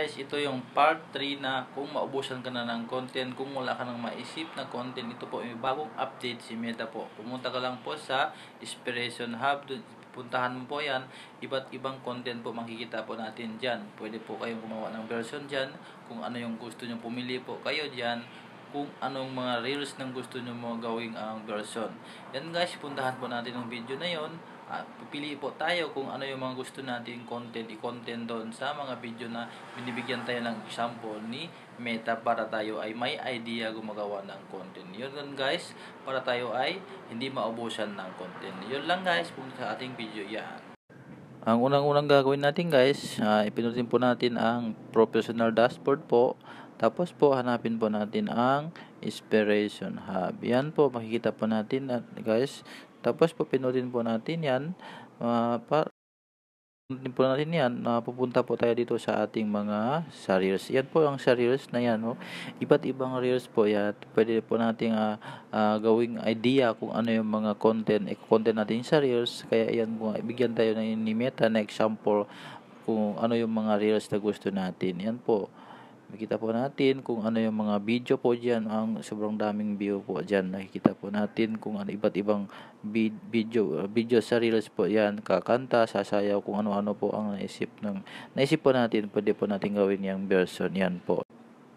Guys, ito yung part 3 na kung maubusan ka na ng content, kung wala ka nang maisip na content, ito po yung bagong update si Meta po. Pumunta ka lang po sa Inspiration Hub, puntahan mo po yan, iba't ibang content po makikita po natin dyan. Pwede po kayong gumawa ng version dyan, kung ano yung gusto nyo pumili po kayo dyan, kung anong mga reels ng gusto nyo mga gawing ang um, version. Yan guys, puntahan po natin ang video na yon at pipili po tayo kung ano yung mga gusto natin content i-content doon sa mga video na binibigyan tayo ng example ni Meta para tayo ay may idea gumagawa ng content. Yun lang guys, para tayo ay hindi maubusan ng content. Yun lang guys, punta sa ating video yan. Ang unang-unang gagawin natin guys, uh, ipinutin po natin ang professional dashboard po tapos po, hanapin po natin ang inspiration hub. Yan po, makikita po natin at guys. Tapos po, pinutin po natin yan. Uh, ah, para Pinutin po natin yan, uh, pupunta po tayo dito sa ating mga sa reels. Yan po ang sa reels na yan. No? Oh. Iba't ibang reels po yan. Pwede po natin uh, ah, uh, gawing idea kung ano yung mga content. I-content eh, natin sa reels. Kaya yan po, bigyan tayo ng ni Meta na example kung ano yung mga reels na gusto natin. Yan po. Makita po natin kung ano yung mga video po dyan. Ang sobrang daming view po dyan. Nakikita po natin kung ano, iba't ibang video, uh, video sa reels po yan. Kakanta, sasayaw, kung ano-ano po ang naisip. Ng, naisip po natin, pwede po natin gawin yung version yan po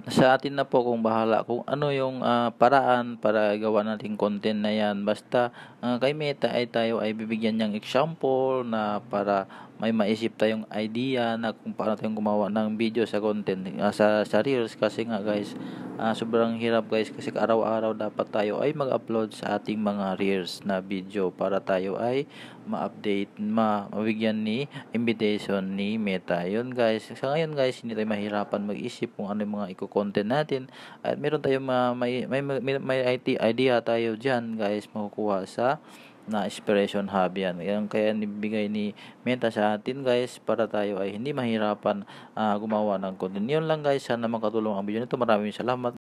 sa atin na po kung bahala kung ano yung uh, paraan para gawa nating content na yan. Basta uh, kay Meta ay tayo ay bibigyan niyang example na para may maisip tayong idea na kung paano tayong gumawa ng video sa content uh, sa, sa Reels kasi nga guys uh, sobrang hirap guys kasi araw-araw dapat tayo ay mag-upload sa ating mga Reels na video para tayo ay ma-update ma mabigyan ni invitation ni Meta. Yun guys, sa ngayon guys hindi tayo mahirapan mag-isip kung ano yung mga iko content natin at meron tayong ma, may, may, may, may idea tayo dyan guys makukuha sa na inspiration hub yan. Yan kaya nibigay ni Menta sa atin guys para tayo ay hindi mahirapan uh, gumawa ng content. Yun lang guys, sana makatulong ang video nito. Maraming salamat.